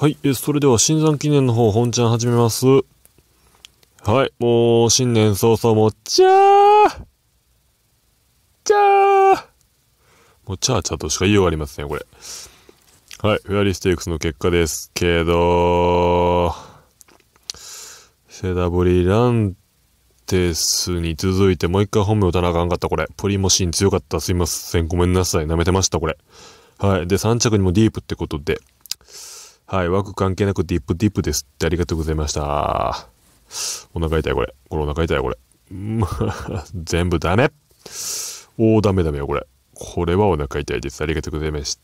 はい。え、それでは、新山記念の方、本ちゃん始めます。はい。もう、新年早々、もう、ちゃーちゃーもう、ちゃーちゃーとしか言いようがありませんこれ。はい。フェアリーステークスの結果ですけど、セダブリランテスに続いて、もう一回本名打たなあかんかった、これ。プリモシーン強かった。すいません。ごめんなさい。舐めてました、これ。はい。で、3着にもディープってことで。はい、枠関係なくディップディップですってありがとうございました。お腹痛いこれ。これお腹痛いこれ。全部ダメおー、ダメダメよこれ。これはお腹痛いです。ありがとうございまし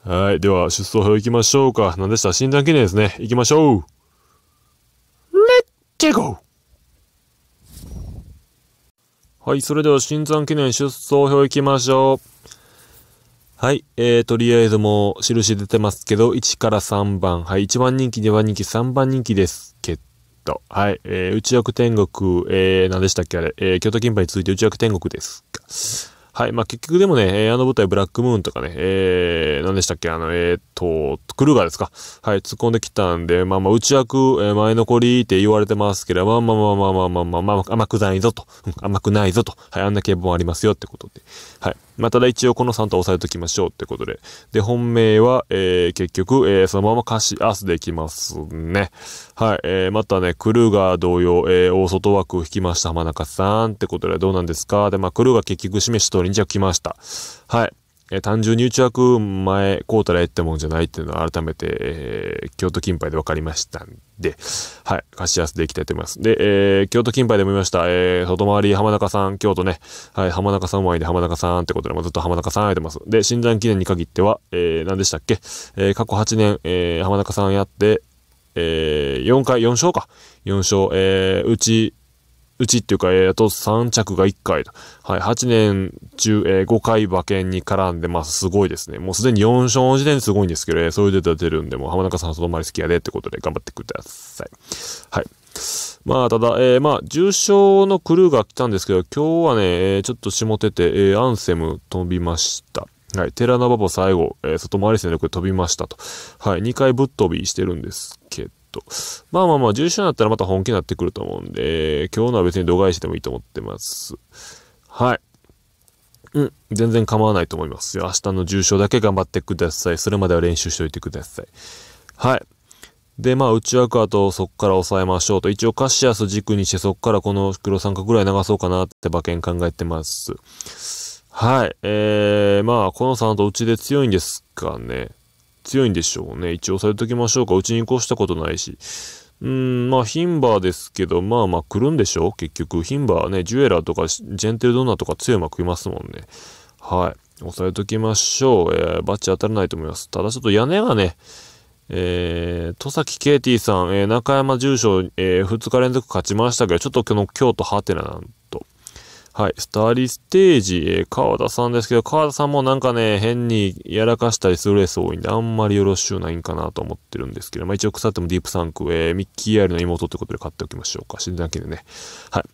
た。はい。では、出走表行きましょうか。何でした診断記念ですね。行きましょう。レッチェゴはい。それでは、診断記念出走表行きましょう。はい。えー、とりあえずもう印出てますけど、1から3番。はい。1番人気、2番人気、3番人気ですけど。はい。えー、内役天国、えー、何でしたっけあれ。えー、京都金辺に続いて内役天国ですはい。まあ、結局でもね、えー、あの舞台、ブラックムーンとかね、えー、何でしたっけあの、えー、っと、クルーガーですか。はい。突っ込んできたんで、まあまあ、内役、えー、前残りって言われてますけど、まあまあまあまあまあまあまあ、まあ、甘くないぞと。甘くないぞと。はい。あんな警報ありますよってことで。はい。まあ、ただ一応この3と押さえときましょうってことで。で、本命は、えー、結局、えー、そのまま歌詞アースできますね。はい。えー、またね、クルーガー同様、えー、大外枠を引きました浜中さんってことでどうなんですかで、まあ、クルーガー結局示し通りにじゃ来ました。はい。えー、単純に打ち枠前、こうたらえってもんじゃないっていうのは改めて、えー、京都金辺で分かりましたんで、はい、貸し合わせでいきたいと思います。で、えー、京都金辺でも言いました、えー、外回り浜中さん、京都ね、はい、浜中さん前で浜中さんってことで、もずっと浜中さんやってます。で、診断記念に限っては、えー、何でしたっけ、えー、過去8年、えー、浜中さんやって、えー、4回、4勝か。4勝、えー、うち、うちっていうか、えー、と3着が1回と。はい、8年中、えー、5回馬券に絡んでます。すごいですね。もうすでに4勝の時点ですごいんですけど、えー、そういうデータ出るんで、もう浜中さん外回り好きやでってことで頑張ってください。はい。まあ、ただ、えー、まあ、重症のクルーが来たんですけど、今日はね、えー、ちょっと下手て、えー、アンセム飛びました。はい、テラババ最後、えー、外回り戦力飛びましたと。はい、2回ぶっ飛びしてるんですけど、と。まあまあまあ、重症になったらまた本気になってくると思うんで、今日のは別に度外視でもいいと思ってます。はい。うん、全然構わないと思いますよ。明日の重症だけ頑張ってください。それまでは練習しておいてください。はい。で、まあ、内枠あとそこから抑えましょうと。一応カシアス軸にしてそこからこの黒三角ぐらい流そうかなって馬券考えてます。はい。えー、まあ、この3と内で強いんですかね。強いんでしょうね。一応押さえおきましょうか。うちに越したことないし。うん、まあ、ヒンバーですけど、まあまあ来るんでしょ結局。ヒンバーね、ジュエラーとか、ジェンテルドーナとか強い馬食いますもんね。はい。押さえときましょう。えー、バッチ当たらないと思います。ただちょっと屋根がね、えー、戸崎ケイティさん、えー、中山住所、えー、2日連続勝ちましたけど、ちょっとこの京都ハテナなんはい。スターリーステージ、えー、川田さんですけど、川田さんもなんかね、変にやらかしたりするレース多いんで、あんまりよろしゅうないんかなと思ってるんですけど、まあ一応腐ってもディープサンク、えー、ミッキーアイルの妹ってことで買っておきましょうか。死んだけでね。はい。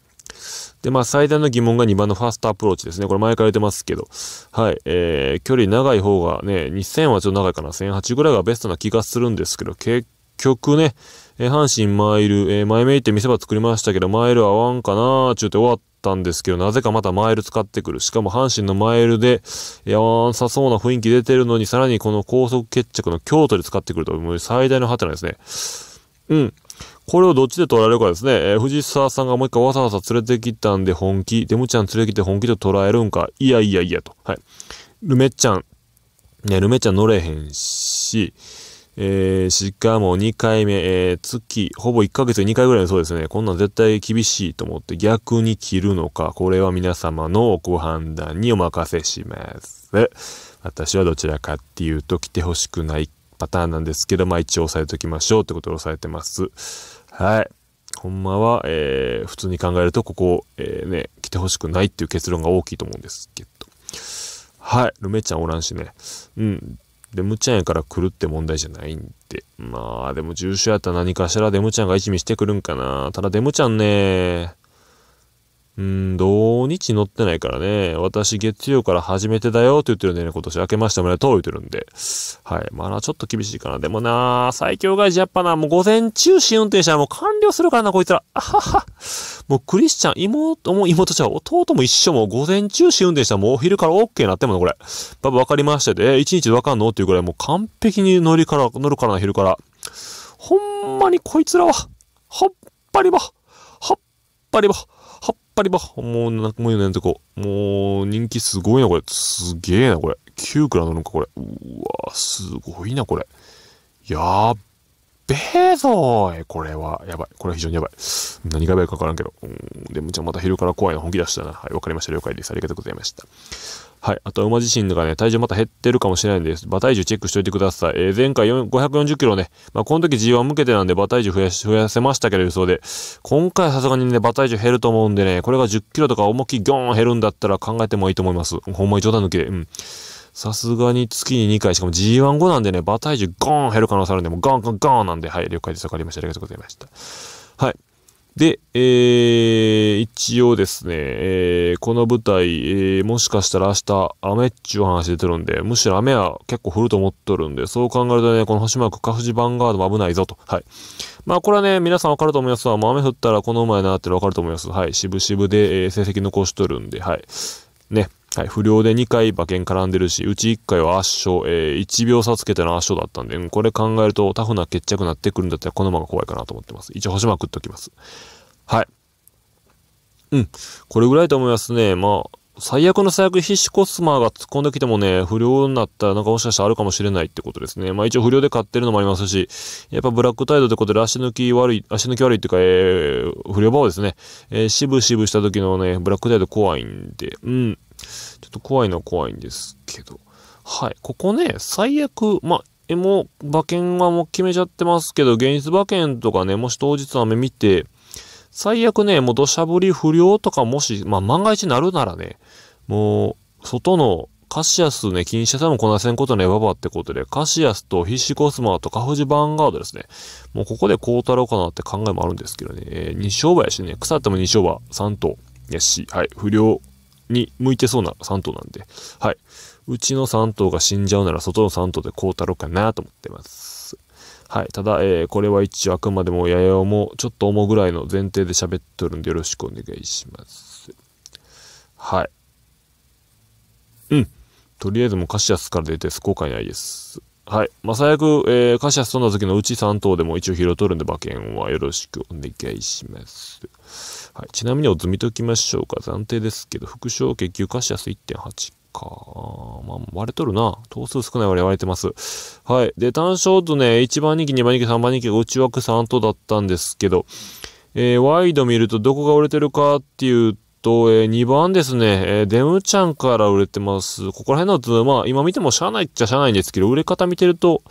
で、まあ、最大の疑問が2番のファーストアプローチですね。これ前から言ってますけど。はい。えー、距離長い方がね、2000はちょっと長いかな。1008ぐらいがベストな気がするんですけど、結局ね、えー、阪神マイル、えー、前めいて見せ場作りましたけど、マイル合わんかなーちゅうて終わっったんですけど、なぜかまたマイル使ってくる。しかも阪神のマイルで、やわんさそうな雰囲気出てるのに、さらにこの高速決着の京都で使ってくると、もう最大のハテナですね。うん。これをどっちで取られるかですね。えー、藤沢さんがもう一回わざわざ連れてきたんで本気、デムちゃん連れてきて本気で捉えるんか。いやいやいやと。はい。ルメちゃん、ね、ルメちゃん乗れへんし、えー、しかも2回目、えー、月、ほぼ1ヶ月2回ぐらいのそうですね。こんなん絶対厳しいと思って逆に切るのか、これは皆様のご判断にお任せします。私はどちらかっていうと来てほしくないパターンなんですけど、まあ一応押さえておきましょうってことを押さえてます。はい。ほんまは、えー、普通に考えると、ここ、えー、ね、来てほしくないっていう結論が大きいと思うんですけど。はい。ルメちゃんおらんしね。うん。デムちゃんやから来るって問題じゃないんで。まあ、でも住所やったら何かしらデムちゃんが一味してくるんかな。ただデムちゃんね、うん、土日乗ってないからね、私月曜から始めてだよって言ってるんでね、今年明けましておめでとう言ってるんで。はい。まだちょっと厳しいかな。でもな最強外事やっぱな、もう午前中止運転したらもう完了するからな、こいつら。あはは。もうクリスチャン、妹も妹ちゃん、弟も一緒も午前中止運転したらもうお昼から OK になってもね、これ。パパ分かりましたで、一日でわかんのっていうぐらいもう完璧に乗りから、乗るからな、昼から。ほんまにこいつらは、はっぱりば、はっぱりば、ぱりば、もう、なんもうねんてこ。もう、人気すごいな、これ。すげえな、これ。9くらい乗るのか、これ。うわすごいな、これ。やっべえぞーい。これは、やばい。これは非常にやばい。何がやばいかわからんけど。うん、でも、じゃあまた昼から怖いの本気出したな。はい、わかりました。了解です。ありがとうございました。はい。あと、馬自身がね、体重また減ってるかもしれないんです。馬体重チェックしといてください。えー、前回540キロね、まあ、この時 G1 向けてなんで馬体重増やし、増やせましたけど、予想で。今回さすがにね、馬体重減ると思うんでね、これが10キロとか重きギョーン減るんだったら考えてもいいと思います。ほんまに冗談抜きで。うん。さすがに月に2回、しかも G1 後なんでね、馬体重ゴーン減る可能性あるんで、もうガンガンガンなんで、はい、了解です。わかりました。ありがとうございました。はい。で、えー、一応ですね、えー、この舞台、えー、もしかしたら明日雨っちゅう話出てるんで、むしろ雨は結構降ると思っとるんで、そう考えるとね、この星マーク、カフジヴァンガードも危ないぞと。はい。まあこれはね、皆さんわかると思いますわ。もう雨降ったらこの前やなってわかると思います。はい。渋々で、えー、成績残しとるんで、はい。ね。はい、不良で2回馬券絡んでるし、うち1回は圧勝、えー、1秒差つけての圧勝だったんで、これ考えるとタフな決着になってくるんだったらこの馬が怖いかなと思ってます。一応星ま食っときます。はい。うん。これぐらいと思いますね。まあ、最悪の最悪、必死コスマーが突っ込んできてもね、不良になったらなんかもしかしたらあるかもしれないってことですね。まあ一応不良で買ってるのもありますし、やっぱブラックタイドってことで足抜き悪い、足抜き悪いっていうか、えー、不良場をですね、えー、しぶしぶした時のね、ブラックタイド怖いんで、うん。と怖いのは怖いんですけど。はい。ここね、最悪、まあ、モも、馬券はもう決めちゃってますけど、現実馬券とかね、もし当日雨見て、最悪ね、もう土砂降り不良とかもし、まあ、万が一なるならね、もう、外のカシアスね、禁止さもこなせんことねばばってことで、カシアスとヒ死シコスマとカフジヴァンガードですね。もうここでこうたろうかなって考えもあるんですけどね、えー、2勝馬やしね、腐っても2勝馬、3頭やし、はい、不良に向いてそうな3頭なんで、はい。うちの3頭が死んじゃうなら外の3頭でこうたろうかなと思ってます。はい。ただ、えー、これは一応あくまでもややもちょっと思うぐらいの前提で喋っとるんでよろしくお願いします。はい。うん。とりあえずもうカシアスから出て後悔ないです。はい。まあ、最悪、えー、カシアス飛んだ時のうち3頭でも一応拾っとるんで馬券はよろしくお願いします。はい、ちなみにお図見ときましょうか。暫定ですけど、副賞結局カシアス1.8か。まあ、割れとるな。頭数少ない割れ割れてます。はい。で、単勝とね、1番人気、2番人気、3番人気が内枠3とだったんですけど、えー、ワイド見るとどこが売れてるかっていうと、えー、2番ですね、えー、デムちゃんから売れてます。ここら辺の図、まあ、今見てもしゃあないっちゃしゃあないんですけど、売れ方見てると、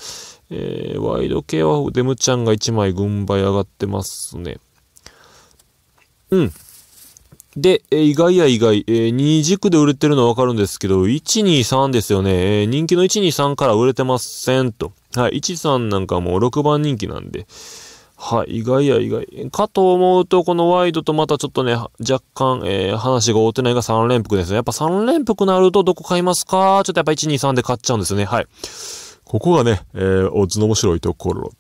えー、ワイド系はデムちゃんが1枚軍配上がってますね。うん。で、え意外や意外、えー、軸で売れてるのはわかるんですけど、123ですよね。えー、人気の123から売れてませんと。はい、13なんかもう6番人気なんで。はい、意外や意外。かと思うと、このワイドとまたちょっとね、若干、えー、話が合うてないが3連複ですね。やっぱ3連複なるとどこ買いますかちょっとやっぱ123で買っちゃうんですよね。はい。ここがね、えー、オッズの面白いところ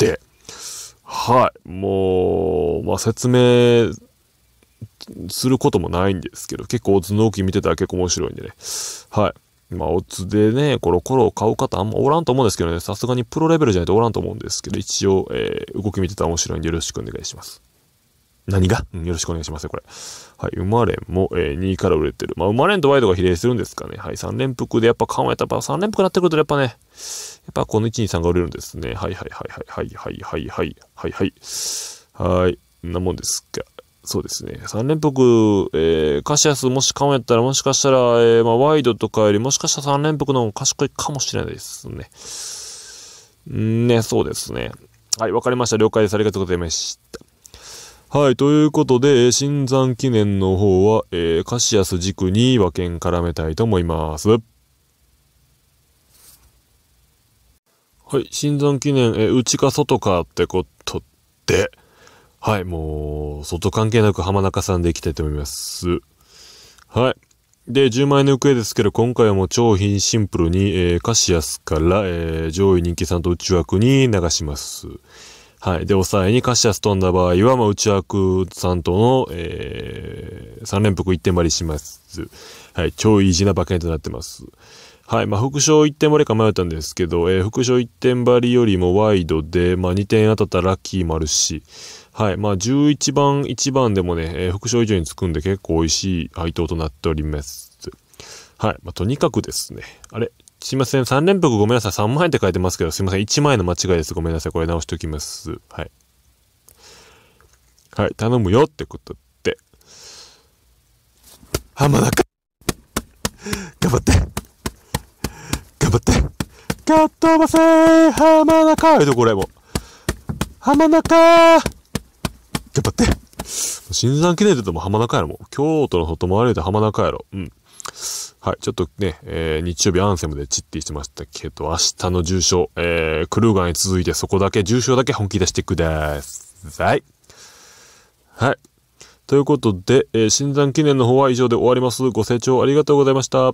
で。はい。もう、まあ、説明することもないんですけど、結構オズの動き見てたら結構面白いんでね。はい。まあ、オズでね、コロコロを買う方あんまおらんと思うんですけどね、さすがにプロレベルじゃないとおらんと思うんですけど、一応、えー、動き見てたら面白いんでよろしくお願いします。何が、うん、よろしくお願いしますよ、これ。はい、生まれも、えー、2位から売れてる。まあ、れんとワイドが比例するんですかね。はい、3連複でやっぱ買うやったら、3連複になってくるとやっぱね、やっぱこの1、2、3が売れるんですね。はいはいはいはいはいはいはいはいはいはい。はい、なもんですか。そうですね。3連複、えー、カシアスもし緩和やったら、もしかしたら、えー、まあ、ワイドとかよりもしかしたら3連複の方が賢いかもしれないですね。んね、そうですね。はい、わかりました。了解です。ありがとうございました。はい、ということで、新山記念の方は、えー、カシアス軸に和剣絡めたいと思います。はい、新山記念、えー、内か外かってことで、はい、もう、外関係なく浜中さんでいきたいと思います。はい。で、10万円の行方ですけど、今回はもう超品シンプルに、えー、カシアスから、えー、上位人気さんと内枠に流します。はい。で、抑えにカシアス飛んだ場合は、まあ、内枠さんとの、えー、3連複1点張りします。はい。超イージーな馬券となってます。はい。まあ、副賞1点張りか迷ったんですけど、えー、副賞1点張りよりもワイドで、まあ、2点当たったらラッキーもあるし、はい。まあ、11番、1番でもね、えー、副賞以上につくんで結構美味しい配当となっております。はい。まあ、とにかくですね、あれすいません。3連複ごめんなさい。3万円って書いてますけど、すいません。1万円の間違いです。ごめんなさい。これ直しておきます。はい。はい。頼むよってことで。浜中頑張って頑張ってかっ飛ばせ浜中えっと、これも。浜中頑張って新山記念でで言うとも浜中やろもう。京都の外回りで浜中やろ。うん。はい、ちょっとね、えー、日曜日アンセムでチッティしてましたけど、明日の重症、えー、クルーガーに続いてそこだけ、重症だけ本気出してください。はい。ということで、えー、新山記念の方は以上で終わります。ご清聴ありがとうございました。